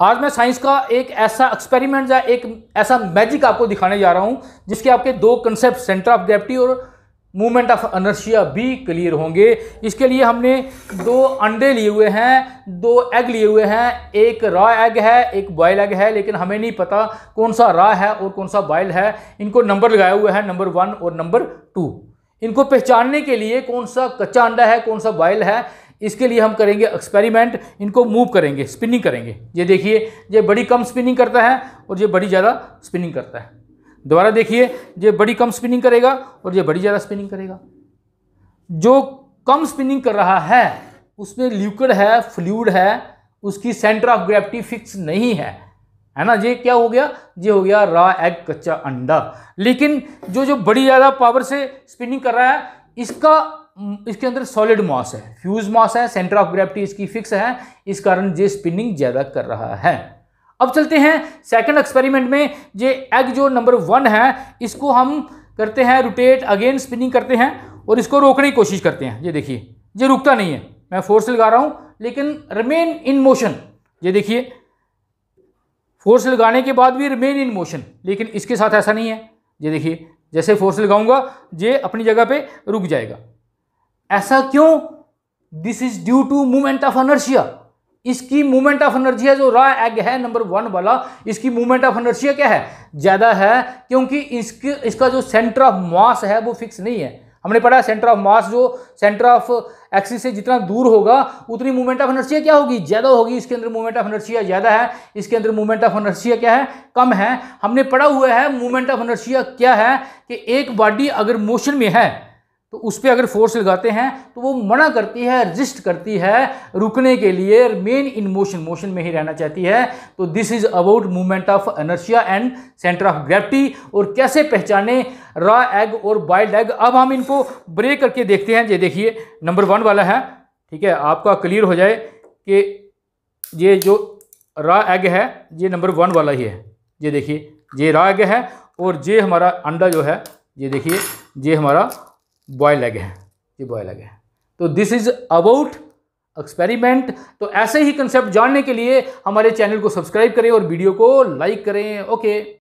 आज मैं साइंस का एक ऐसा एक्सपेरिमेंट या एक ऐसा मैजिक आपको दिखाने जा रहा हूं जिसके आपके दो कंसेप्ट सेंटर ऑफ ग्रेविटी और मूवमेंट ऑफ अनर्शिया भी क्लियर होंगे इसके लिए हमने दो अंडे लिए हुए हैं दो एग लिए हुए हैं एक रॉ एग है एक बॉयल एग है लेकिन हमें नहीं पता कौन सा रॉ है और कौन सा बॉयल है इनको नंबर लगाए हुए हैं नंबर वन और नंबर टू इनको पहचानने के लिए कौन सा कच्चा अंडा है कौन सा बॉयल है इसके लिए हम करेंगे एक्सपेरिमेंट इनको मूव करेंगे स्पिनिंग करेंगे ये देखिए ये बड़ी कम स्पिनिंग करता है और ये बड़ी ज़्यादा स्पिनिंग करता है दोबारा देखिए ये बड़ी कम स्पिनिंग करेगा और ये बड़ी ज़्यादा स्पिनिंग करेगा जो कम स्पिनिंग कर रहा है उसमें ल्यूकड है फ्लूड है उसकी सेंटर ऑफ ग्रेविटी फिक्स नहीं है है ना ये क्या हो गया ये हो गया रॉ एग कच्चा अंडा लेकिन जो जो बड़ी ज़्यादा पावर से स्पिनिंग कर रहा है इसका हम्म, इसके अंदर सॉलिड मॉस है फ्यूज मॉस है सेंटर ऑफ ग्रेविटी इसकी फिक्स है इस कारण ये स्पिनिंग ज़्यादा कर रहा है अब चलते हैं सेकंड एक्सपेरिमेंट में जे एग जो नंबर वन है इसको हम करते हैं रोटेट अगेन स्पिनिंग करते हैं और इसको रोकने की कोशिश करते हैं ये देखिए ये रुकता नहीं है मैं फोर्स लगा रहा हूँ लेकिन रिमेन इन मोशन ये देखिए फोर्स लगाने के बाद भी रिमेन इन मोशन लेकिन इसके साथ ऐसा नहीं है ये देखिए जैसे फोर्स लगाऊंगा ये अपनी जगह पे रुक जाएगा ऐसा क्यों this is due to movement of inertia इसकी मूवमेंट ऑफ एनर्जिया जो रॉ एग है नंबर वन वाला इसकी मूवमेंट ऑफ एनर्जिया क्या है ज़्यादा है क्योंकि इसके इसका जो सेंटर ऑफ मास है वो फिक्स नहीं है हमने पढ़ा सेंटर ऑफ मास जो सेंटर ऑफ एक्सिस से जितना दूर होगा उतनी मूवमेंट ऑफ एनर्जिया क्या होगी ज़्यादा होगी इसके अंदर मूवमेंट ऑफ एनर्जिया ज़्यादा है इसके अंदर मूवमेंट ऑफ एनर्जिया क्या है कम है हमने पढ़ा हुआ है मूवमेंट ऑफ एनर्जिया क्या है कि एक बॉडी अगर मोशन में है तो उस पर अगर फोर्स लगाते हैं तो वो मना करती है रजिस्ट करती है रुकने के लिए मेन इन मोशन मोशन में ही रहना चाहती है तो this is about movement of inertia and centre of gravity और कैसे पहचाने रॉ एग और बाइल्ड एग अब हम इनको ब्रेक करके देखते हैं ये देखिए नंबर वन वाला है ठीक है आपका क्लियर हो जाए कि ये जो रॉ एग है ये नंबर वन वाला ही है ये देखिए ये रॉ एग है और ये हमारा अंडा जो है ये देखिए ये हमारा बॉयल एग है ये बॉयल एग है तो दिस इज़ अबाउट एक्सपेरिमेंट तो ऐसे ही कंसेप्ट जानने के लिए हमारे चैनल को सब्सक्राइब करें और वीडियो को लाइक करें ओके